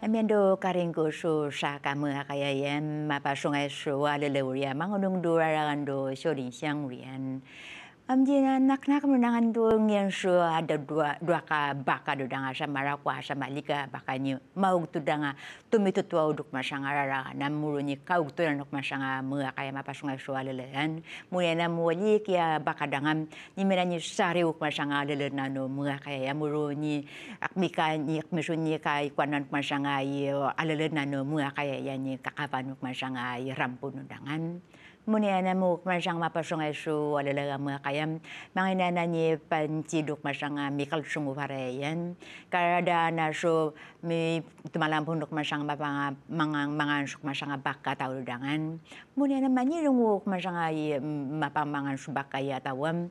Amendo karingo shu shaka mga kaya yan mapasungay shu alilawriya mangunung duwaragan do shorin siyang riyan. Um, dia nak nak menangan tu yang ada dua dua ka baka do danga sama rakwa sama lika bakanya mau tu danga tumi tu tua uduk shanga rara namuru ni kau tu nak masanga mua kaya mapa sungai so alelean muya namu wali kia baka dangam ni mera ni sari uk masanga ya ya alele nano mua kaya muru ni ka ni akmesu ni kai kwanan masanga i alele nano mua kaya ya ni kakapan uk masanga i ya rampun undangan Muniana mo marjang mapasong isu walalaga mo kayam manginana ni panciduk marjang ah, mikal sungu parayan karada na so mi tumalampundok marjang mapanga mangang mangansuk marjang bakka tauludangan Muniana manirunguk marjang ay ah, mm, mapamangan subakaya tawam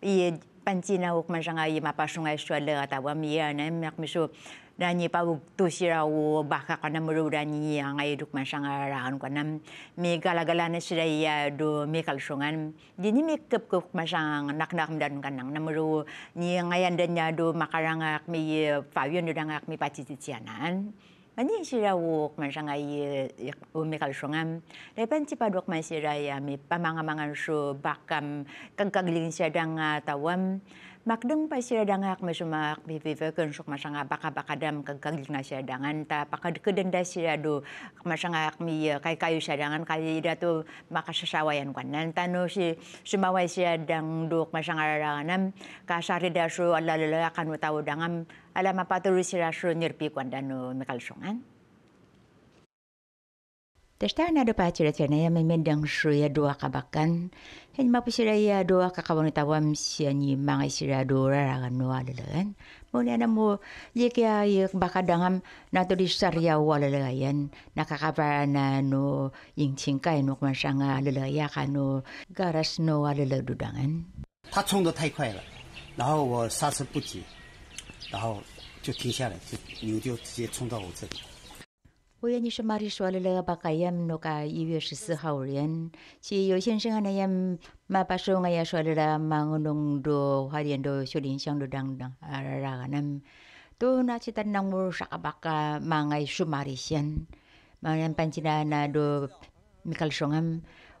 i iya, pantina uk manjanga i mapasunga ishuala tawa mia na mek misu rani pa uk tusira u baka kana muru rani anga i duk manjanga rahan kana mi gala gala na iya do mi kal sungan dini mi kep kep manjanga nak nak mdan kanang na muru ni anga yandanya do makaranga mi eh, fa yun do dangak mi patititianan 반이 시라고 만상아이 오메갈 송암 레반티 바독 만시라야 미 빠망아망한 수 박감 깡깡링 시아당아 따원 Makdeng pa siya dangak masumak bivive kan sok masanga baka baka dam na siya dangan ta baka kedenda siya do masanga mi ya, kay kayu siya dangan kai ida to makasasawayan kan nan tano si sumawa siya dang dok masanga dangan kasari da ala alalala kan dangam ala mapatuloy siya so nyerpi kwan, dano mikalsungan. Tashtahanado pachira tiyana ya memendang suya doa kabakan. Hen mapu sira ya doa kakawang tawam siya ni mga sira dora ragan noa lalagan. Muna ya na mo yekya yek baka dangam nato di sarya wala lalayan. Nakakabara na no ying chingkay no kuman nga lalaya ka no garas no wala laladudangan. Tatsungdo tai kway la. 然后我刹车不及，然后就停下来，就牛就直接冲到我这里。我愿你是玛丽说了了吧？该呀，那个一月十四号人，其有先生啊，那呀，嘛把说我呀说了了，嘛我弄到花莲到秀林乡都当当啊啦啦那，都那去当当我啥吧个，嘛爱说玛丽先，嘛人搬进来那都米卡松啊。你车子如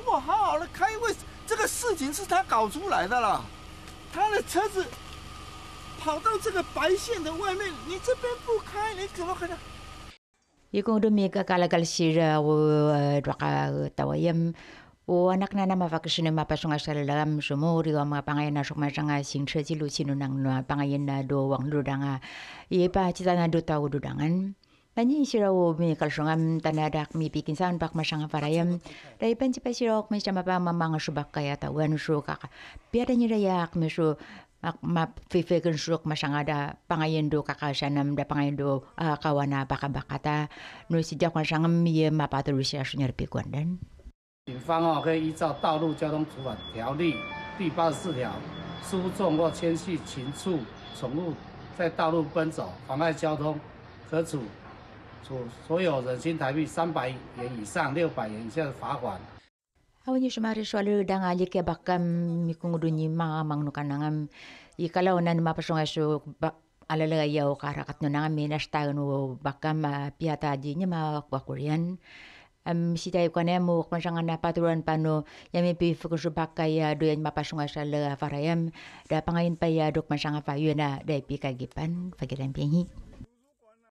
果好好地开，这个事情是他搞出来的了。他的车子跑到这个白线的外面，你这边不开，你怎么可能？如果都米卡卡卡尔斯伊拉，我抓卡塔威姆。o anakna na mavakasina mapasongasarala amizoma o reo amin'ny ampagnahina somatragna signitra ty loha tsinonagna ampagnahina do wagnirodagna epa tsy tanandreo taolodragnany ani sirao mikalsonga tanadak mi bikin san bak masanga farayam dai pensi pasiro ok mesra mapa mamanga subak kaya tawan su kaka biada ni raya ak mesu mak map fifeken suruk masanga da pangayen do kaka sanam da pangayen do kawana baka bakata no sijak masanga mi mapa terus ya sunyar pikondan 警方哦，可以依照《道路交通处罚条例》第八十四条，疏纵或迁就禽畜、宠物在道路奔走，妨碍交通，可处处所有人新台币三百元以上六百元以下的罚款。阿威，你什么日说的？当阿姐，客家妈，忙农卡南安，伊卡拉翁南妈，怕生个说，阿勒勒个妖，卡拉卡农南阿妹，那阿哥，客家妈，皮仔阿姐，妈，阿哥，阿哥，am si ko ne mo ko janga na pano yami e pi fuku ju bakaya do yan mapasunga sala farayam da pangain pa ya dok masanga fa yuna da pi kagipan fagiran pihi